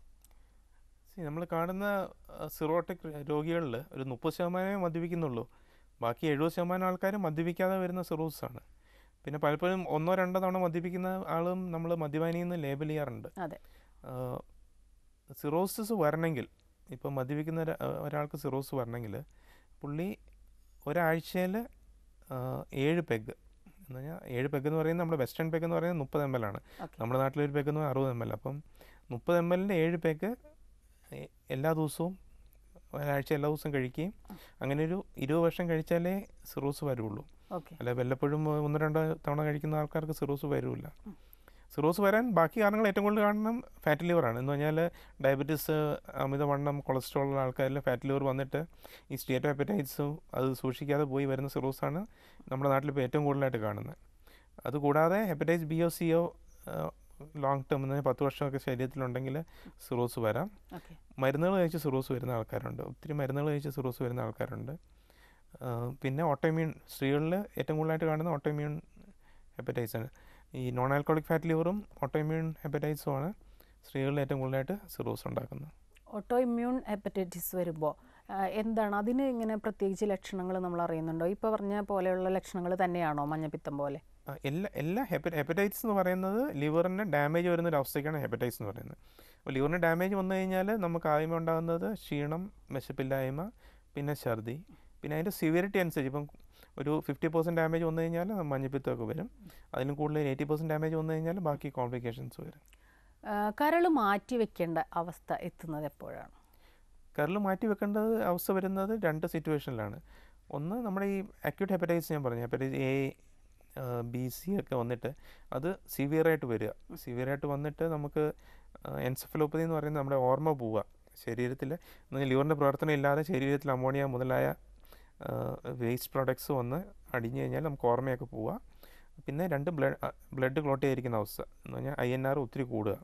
നമ്മൾ കാണുന്ന സിറോട്ടിക് രോഗികളിൽ ഒരു മുപ്പത് ശതമാനമേ മദ്യപിക്കുന്നുള്ളൂ ബാക്കി എഴുപത് ശതമാനം ആൾക്കാരും മദ്യപിക്കാതെ വരുന്ന സിറോസിസ് ആണ് പിന്നെ പലപ്പോഴും ഒന്നോ രണ്ടോ തവണ മദ്യപിക്കുന്ന ആളും നമ്മൾ മദ്യപാനിന്ന് ലേബൽ ചെയ്യാറുണ്ട് സിറോസിസ് വരണമെങ്കിൽ ഇപ്പോൾ മദ്യപിക്കുന്ന ഒരാൾക്ക് സിറോസ് വരണമെങ്കിൽ പുള്ളി ഒരാഴ്ചയിൽ ഏഴ് പെഗ് എന്ന് പറഞ്ഞാൽ ഏഴ് പെഗ് എന്ന് പറയുന്നത് നമ്മുടെ വെസ്റ്റേൺ പെഗ് എന്ന് പറയുന്നത് മുപ്പത് എം എൽ ആണ് നമ്മുടെ നാട്ടിലൊരു പെഗ് എന്ന് പറയുന്നത് അറുപത് എം എൽ അപ്പം മുപ്പത് എം എല്ലിൻ്റെ ഏഴ് പെഗ് എല്ലാ ദിവസവും ഒരാഴ്ച എല്ലാ ദിവസവും കഴിക്കുകയും അങ്ങനെ ഒരു ഇരുപത് വർഷം കഴിച്ചാലേ സിറോസ് വരുള്ളൂ അല്ല വല്ലപ്പോഴും ഒന്ന് രണ്ടോ തവണ കഴിക്കുന്ന ആൾക്കാർക്ക് സിറോസ് വരില്ല സിറോസ് വരാൻ ബാക്കി കാരണങ്ങൾ ഏറ്റവും കൂടുതൽ കാരണം ഫാറ്റ് ലിവറാണ് എന്ന് പറഞ്ഞാൽ ഡയബറ്റീസ് അമിതവണ്ണം ഉള്ള ആൾക്കാരിൽ ഫാറ്റ് ലിവർ വന്നിട്ട് ഈ സ്റ്റേറ്റ് ഹെപ്പറ്റൈറ്റ്സും അത് സൂക്ഷിക്കാതെ പോയി വരുന്ന സിറോസാണ് നമ്മുടെ നാട്ടിലിപ്പോൾ ഏറ്റവും കൂടുതലായിട്ട് കാണുന്നത് അതുകൂടാതെ ഹെപ്പറ്റൈറ്റ്സ് സി ഒ ലോങ് ടേം എന്ന് പത്ത് വർഷമൊക്കെ ശരീരത്തിലുണ്ടെങ്കിൽ സിറോസ് വരാം മരുന്നുകൾ കഴിച്ച് സിറോസ് വരുന്ന ആൾക്കാരുണ്ട് ഒത്തിരി മരുന്നുകൾ കഴിച്ച് സിറോസ് വരുന്ന ആൾക്കാരുണ്ട് പിന്നെ ഓട്ടോമ്യൂൺ സ്ത്രീകളിൽ ഏറ്റവും കൂടുതലായിട്ട് കാണുന്ന ഓട്ടോമ്യൂൺ ഹെപ്പറ്റൈറ്റ്സ് ആണ് ഈ നോൺ ആൽക്കോളിക് ഫാറ്റ് ലിവറും ഓട്ടോഇമ്മ്യൂൺ ഹെപ്പറ്റൈറ്റിസും ആണ് സ്ത്രീകളിൽ ഏറ്റവും കൂടുതലായിട്ട് സിറോസ് ഉണ്ടാക്കുന്നത് ഓട്ടോ ഇമ്മ്യൂൺ ഹെപ്പറ്റൈറ്റിസ് വരുമ്പോൾ എന്താണ് അതിന് ഇങ്ങനെ പ്രത്യേകിച്ച് ലക്ഷണങ്ങൾ നമ്മൾ അറിയുന്നുണ്ടോ ഇപ്പോൾ പറഞ്ഞ പോലെയുള്ള ലക്ഷണങ്ങൾ തന്നെയാണോ മഞ്ഞപ്പിത്തം പോലെ എല്ലാ എല്ലാ ഹെപ്പറ്റൈറ്റിസ് എന്ന് പറയുന്നത് ലിവറിന് ഡാമേജ് വരുന്ന ഒരു അവസ്ഥയ്ക്കാണ് ഹെപ്പറ്റൈറ്റിസ് എന്ന് പറയുന്നത് അപ്പോൾ ലിവറിന് ഡാമേജ് വന്നു കഴിഞ്ഞാൽ നമുക്ക് ആദ്യമേ ഉണ്ടാകുന്നത് ക്ഷീണം വിശപ്പില്ലായ്മ പിന്നെ ഛർദി പിന്നെ അതിൻ്റെ സിവിയറിറ്റി അനുസരിച്ച് ഇപ്പം ഒരു ഫിഫ്റ്റി പെർസെൻറ്റ് ഡാമേജ് വന്നു കഴിഞ്ഞാൽ മഞ്ഞപ്പിത്തമൊക്കെ വരും അതിലും കൂടുതൽ എയ്റ്റി പെർസെൻറ്റ് ഡാമേജ് വന്നു കഴിഞ്ഞാൽ ബാക്കി കോംപ്ലിക്കേഷൻസ് വരും കരൾ മാറ്റി വെക്കേണ്ട അവസ്ഥ എത്തുന്നത് എപ്പോഴാണ് കരൾ മാറ്റി വെക്കേണ്ടത് അവസ്ഥ വരുന്നത് രണ്ട് സിറ്റുവേഷനിലാണ് ഒന്ന് നമ്മുടെ ഈ അക്യൂട്ട് ഹെപ്പറ്റൈറ്റിസ് ഞാൻ പറഞ്ഞു ഹെപ്പറ്റൈറ്റിസ് എ ബി സി ഒക്കെ വന്നിട്ട് അത് സിവിയറായിട്ട് വരിക സിവിയറായിട്ട് വന്നിട്ട് നമുക്ക് എൻസഫലോപ്പതി എന്ന് പറയുന്നത് നമ്മുടെ ഓർമ്മ പോവുക ശരീരത്തിൽ ലിവറിൻ്റെ പ്രവർത്തനം ഇല്ലാതെ ശരീരത്തിൽ അമോണിയ മുതലായ വേസ്റ്റ് പ്രോഡക്ട്സ് വന്ന് അടിഞ്ഞു കഴിഞ്ഞാൽ നമുക്ക് ഓർമ്മയൊക്കെ പോവുക പിന്നെ രണ്ട് ബ്ലഡ് ബ്ലഡ് ക്ലോട്ട് ചെയ്തിരിക്കുന്ന അവസ്ഥ എന്ന് പറഞ്ഞാൽ ഐ എൻ ആർ ഒത്തിരി കൂടുക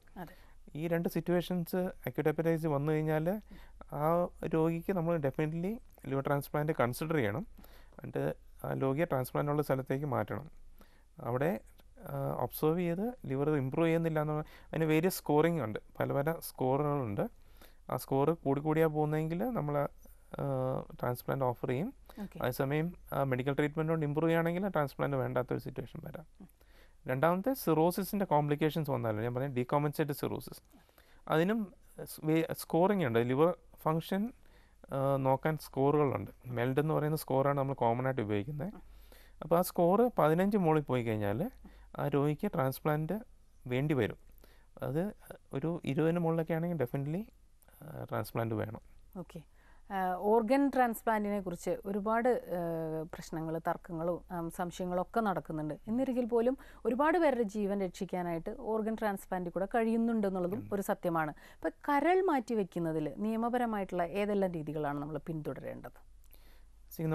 ഈ രണ്ട് സിറ്റുവേഷൻസ് അക്യൂട്ട് വന്നു കഴിഞ്ഞാൽ ആ രോഗിക്ക് നമ്മൾ ഡെഫിനറ്റ്ലി ലിവർ ട്രാൻസ്പ്ലാന്റ് കൺസിഡർ ചെയ്യണം എന്നിട്ട് രോഗിയെ ട്രാൻസ്പ്ലാന്റുള്ള ഉള്ള സ്ഥലത്തേക്ക് മാറ്റണം അവിടെ ഒബ്സർവ് ചെയ്ത് ലിവർ ഇമ്പ്രൂവ് ചെയ്യുന്നില്ല എന്ന് അതിന് വേരിയസ് സ്കോറിംഗ് ഉണ്ട് പല പല സ്കോറുകളുണ്ട് ആ സ്കോർ കൂടി പോകുന്നതെങ്കിൽ നമ്മൾ ട്രാൻസ്പ്ലാന്റ് ഓഫർ ചെയ്യും അതേസമയം മെഡിക്കൽ ട്രീറ്റ്മെൻറ്റ് കൊണ്ട് ഇമ്പ്രൂവ് ചെയ്യുകയാണെങ്കിൽ ട്രാൻസ്പ്ലാന്റ് ഒരു സിറ്റുവേഷൻ വരാം രണ്ടാമത്തെ സിറോസിസിൻ്റെ കോംപ്ലിക്കേഷൻസ് വന്നാലും ഞാൻ പറഞ്ഞ ഡീകോമൻസേറ്റ് സിറോസിസ് അതിനും സ്കോറിംഗ് ഉണ്ട് ലിവർ ഫങ്ഷൻ നോക്കാൻ സ്കോറുകളുണ്ട് മെൽഡ് എന്ന് പറയുന്ന സ്കോറാണ് നമ്മൾ കോമൺ ആയിട്ട് ഉപയോഗിക്കുന്നത് അപ്പോൾ ആ സ്കോറ് പതിനഞ്ച് മോളിൽ പോയി കഴിഞ്ഞാൽ ആ രോഗിക്ക് ട്രാൻസ്പ്ലാന്റ് വേണ്ടി വരും അത് ഒരു ഇരുപതിന് മുകളിലൊക്കെ ആണെങ്കിൽ ഡെഫിനറ്റ്ലി ട്രാൻസ്പ്ലാന്റ് വേണം ഓക്കെ ഓർഗൻ ട്രാൻസ്പ്ലാന്റിനെ കുറിച്ച് ഒരുപാട് പ്രശ്നങ്ങൾ തർക്കങ്ങളും സംശയങ്ങളൊക്കെ നടക്കുന്നുണ്ട് എന്നിരിക്കൽ പോലും ഒരുപാട് പേരുടെ ജീവൻ രക്ഷിക്കാനായിട്ട് ഓർഗൻ ട്രാൻസ്പ്ലാന്റ് കൂടെ കഴിയുന്നുണ്ടെന്നുള്ളതും ഒരു സത്യമാണ് ഇപ്പം കരൾ മാറ്റി വെക്കുന്നതിൽ നിയമപരമായിട്ടുള്ള ഏതെല്ലാം രീതികളാണ് നമ്മൾ പിന്തുടരേണ്ടത്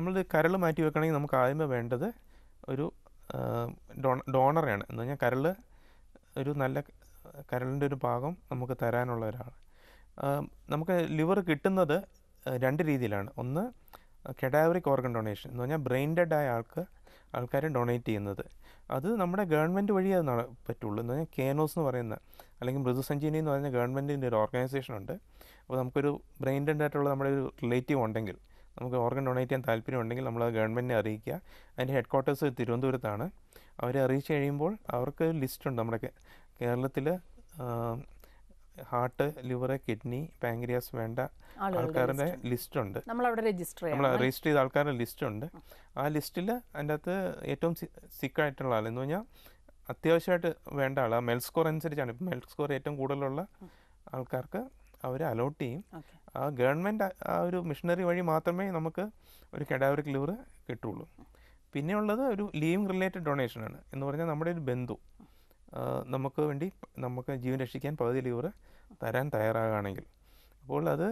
നമ്മൾ കരൾ മാറ്റി വെക്കണമെങ്കിൽ നമുക്ക് ആദ്യമേ വേണ്ടത് ഒരു ഡോണറാണ് എന്ന് പറഞ്ഞാൽ കരൾ ഒരു നല്ല കരളിൻ്റെ ഒരു ഭാഗം നമുക്ക് തരാനുള്ള ഒരാൾ നമുക്ക് ലിവർ കിട്ടുന്നത് രണ്ട് രീതിയിലാണ് ഒന്ന് കെഡാവറിക് ഓർഗൻ ഡൊണേഷൻ എന്ന് പറഞ്ഞാൽ ബ്രെയിൻ ഡെഡ് ആയ ആൾക്ക് ആൾക്കാരെ ഡൊണേറ്റ് ചെയ്യുന്നത് അത് നമ്മുടെ ഗവൺമെൻറ് വഴി അത് പറ്റുള്ളൂ എന്ന് പറഞ്ഞാൽ കേനോസ് എന്ന് പറയുന്ന അല്ലെങ്കിൽ മൃദുസഞ്ജീവനി എന്ന് പറയുന്ന ഗവൺമെൻറ്റിൻ്റെ ഒരു ഓർഗനൈസേഷൻ ഉണ്ട് അപ്പോൾ നമുക്കൊരു ബ്രെയിൻ ഡെഡ് ആയിട്ടുള്ള നമ്മുടെ ഒരു റിലേറ്റീവ് ഉണ്ടെങ്കിൽ നമുക്ക് ഓർഗൻ ഡൊണേറ്റ് ചെയ്യാൻ ഉണ്ടെങ്കിൽ നമ്മൾ അത് ഗവൺമെൻറ്റിനെ അറിയിക്കുക അതിൻ്റെ ഹെഡ് ക്വാർട്ടേഴ്സ് തിരുവനന്തപുരത്താണ് അവരെ അറിയിച്ചു കഴിയുമ്പോൾ അവർക്ക് ലിസ്റ്റ് ഉണ്ട് നമ്മുടെ കേരളത്തിൽ ഹാർട്ട് ലിവർ കിഡ്നി പാങ്ക്രിയാസ് വേണ്ട ആൾക്കാരുടെ ലിസ്റ്റ് ഉണ്ട് നമ്മൾ അവിടെ രജിസ്റ്റർ നമ്മൾ രജിസ്റ്റർ ചെയ്ത ആൾക്കാരുടെ ലിസ്റ്റ് ഉണ്ട് ആ ലിസ്റ്റിൽ അതിൻ്റെ അകത്ത് ഏറ്റവും സിക്കായിട്ടുള്ള ആൾ എന്ന് പറഞ്ഞാൽ അത്യാവശ്യമായിട്ട് വേണ്ട ആൾ മെൽ സ്കോർ അനുസരിച്ചാണ് ഇപ്പം മെൽ സ്കോർ ഏറ്റവും കൂടുതലുള്ള ആൾക്കാർക്ക് അവർ അലോട്ട് ചെയ്യും ആ ഗവൺമെൻറ് ആ ഒരു മിഷനറി വഴി മാത്രമേ നമുക്ക് ഒരു കെഡാവറിക് ലിവർ കിട്ടുള്ളൂ പിന്നെയുള്ളത് ഒരു ലീവിങ് റിലേറ്റഡ് ഡൊണേഷനാണ് എന്ന് പറഞ്ഞാൽ നമ്മുടെ ഒരു ബന്ധു നമുക്ക് വേണ്ടി നമുക്ക് ജീവൻ രക്ഷിക്കാൻ പകുതി ലീവർ തരാൻ തയ്യാറാകുകയാണെങ്കിൽ അപ്പോൾ അത്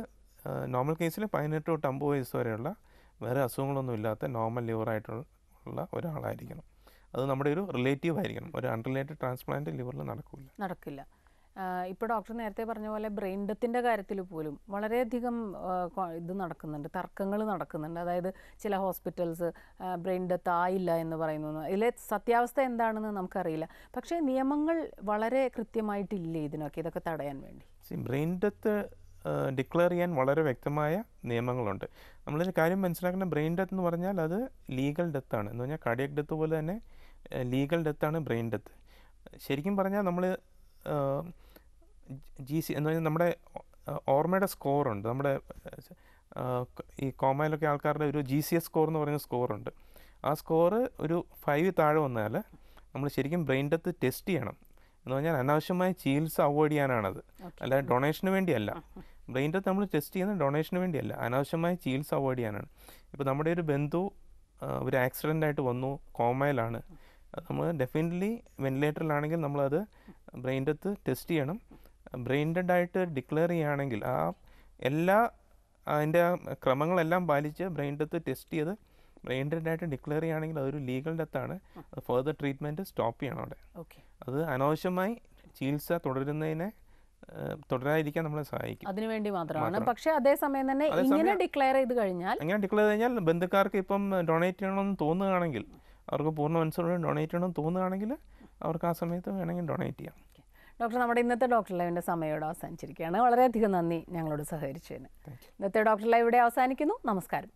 നോർമൽ കേസിൽ പതിനെട്ട് തൊട്ട് അമ്പത് വയസ്സ് വരെയുള്ള വേറെ അസുഖങ്ങളൊന്നും ഇല്ലാത്ത നോർമൽ ലിവറായിട്ടുള്ള ഒരാളായിരിക്കണം അത് നമ്മുടെ ഒരു റിലേറ്റീവ് ആയിരിക്കണം ഒരു അൺറിലേറ്റഡ് ട്രാൻസ്പ്ലാന്റ് ലിവറിൽ നടക്കില്ല നടക്കില്ല ഇപ്പോൾ ഡോക്ടർ നേരത്തെ പറഞ്ഞ പോലെ ബ്രെയിൻ ഡെത്തിൻ്റെ കാര്യത്തിൽ പോലും വളരെയധികം ഇത് നടക്കുന്നുണ്ട് തർക്കങ്ങൾ നടക്കുന്നുണ്ട് അതായത് ചില ഹോസ്പിറ്റൽസ് ബ്രെയിൻ ഡെത്ത് ആയില്ല എന്ന് പറയുന്നു ഇതിലെ സത്യാവസ്ഥ എന്താണെന്ന് നമുക്കറിയില്ല പക്ഷേ നിയമങ്ങൾ വളരെ കൃത്യമായിട്ടില്ലേ ഇതിനൊക്കെ ഇതൊക്കെ തടയാൻ വേണ്ടി ബ്രെയിൻ ഡെത്ത് ഡിക്ലെയർ ചെയ്യാൻ വളരെ വ്യക്തമായ നിയമങ്ങളുണ്ട് നമ്മളൊരു കാര്യം മനസ്സിലാക്കുന്ന ബ്രെയിൻ ഡെത്ത് എന്ന് പറഞ്ഞാൽ അത് ലീഗൽ ഡെത്താണ് എന്ന് പറഞ്ഞാൽ കാർഡിയക് ഡെത്ത് പോലെ തന്നെ ലീഗൽ ഡെത്താണ് ബ്രെയിൻ ഡെത്ത് ശരിക്കും പറഞ്ഞാൽ നമ്മൾ ജി സി എന്ന് പറഞ്ഞാൽ നമ്മുടെ ഓർമ്മയുടെ സ്കോറുണ്ട് നമ്മുടെ ഈ കോമയിലൊക്കെ ആൾക്കാരുടെ ഒരു ജി സി എസ് സ്കോർ എന്ന് പറയുന്ന സ്കോറുണ്ട് ആ സ്കോറ് ഒരു ഫൈവ് താഴെ വന്നാൽ നമ്മൾ ശരിക്കും ബ്രെയിൻ ഡെത്ത് ടെസ്റ്റ് ചെയ്യണം എന്ന് പറഞ്ഞാൽ അനാവശ്യമായ ചികിത്സ അവോയ്ഡ് ചെയ്യാനാണത് അല്ലാതെ ഡൊണേഷന് വേണ്ടിയല്ല ബ്രെയിൻ ഡെത്ത് നമ്മൾ ടെസ്റ്റ് ചെയ്യുന്നത് ഡൊണേഷന് വേണ്ടിയല്ല അനാവശ്യമായ ചികിത്സ അവോയ്ഡ് ചെയ്യാനാണ് ഇപ്പോൾ നമ്മുടെ ഒരു ബന്ധു ഒരു ആക്സിഡൻ്റ് ആയിട്ട് വന്നു കോമയിലാണ് നമ്മൾ ഡെഫിനറ്റ്ലി വെൻറ്റിലേറ്ററിലാണെങ്കിൽ നമ്മളത് ബ്രെയിൻ ഡെത്ത് ടെസ്റ്റ് ചെയ്യണം ബ്രെയിൻ ഡെഡ് ആയിട്ട് ഡിക്ലെയർ ചെയ്യുകയാണെങ്കിൽ ആ എല്ലാ അതിൻ്റെ ക്രമങ്ങളെല്ലാം പാലിച്ച് ബ്രെയിൻ ഡെത്ത് ടെസ്റ്റ് ചെയ്ത് ബ്രെയിൻ ഡെഡ് ആയിട്ട് ഡിക്ലെയർ ചെയ്യുകയാണെങ്കിൽ അതൊരു ലീഗൽ ഡെത്താണ് ഫർദർ ട്രീറ്റ്മെൻറ്റ് സ്റ്റോപ്പ് ചെയ്യണം അവിടെ അത് അനാവശ്യമായി ചികിത്സ തുടരുന്നതിനെ തുടരാതിരിക്കാൻ നമ്മളെ സഹായിക്കും അതിനുവേണ്ടി മാത്രമാണ് പക്ഷെ അതേസമയം തന്നെ ഇങ്ങനെ ഡിക്ലെയർ ചെയ്ത് കഴിഞ്ഞാൽ അങ്ങനെ ഡിക്ലെയർ കഴിഞ്ഞാൽ ബന്ധുക്കാർക്ക് ഇപ്പം ഡൊണേറ്റ് ചെയ്യണമെന്ന് തോന്നുകയാണെങ്കിൽ അവർക്ക് പൂർണ്ണ മനസ്സോടെ ഡൊണേറ്റ് ചെയ്യണമെന്ന് തോന്നുകയാണെങ്കിൽ അവർക്ക് ആ സമയത്ത് വേണമെങ്കിൽ ഡൊണേറ്റ് ചെയ്യാം ഡോക്ടർ നമ്മുടെ ഇന്നത്തെ ഡോക്ടർ ലൈവിൻ്റെ സമയോട് അവസാനിച്ചിരിക്കുകയാണ് വളരെയധികം നന്ദി ഞങ്ങളോട് സഹകരിച്ചതിന് ഇന്നത്തെ ഡോക്ടർ ലൈവ് ഇവിടെ അവസാനിക്കുന്നു നമസ്കാരം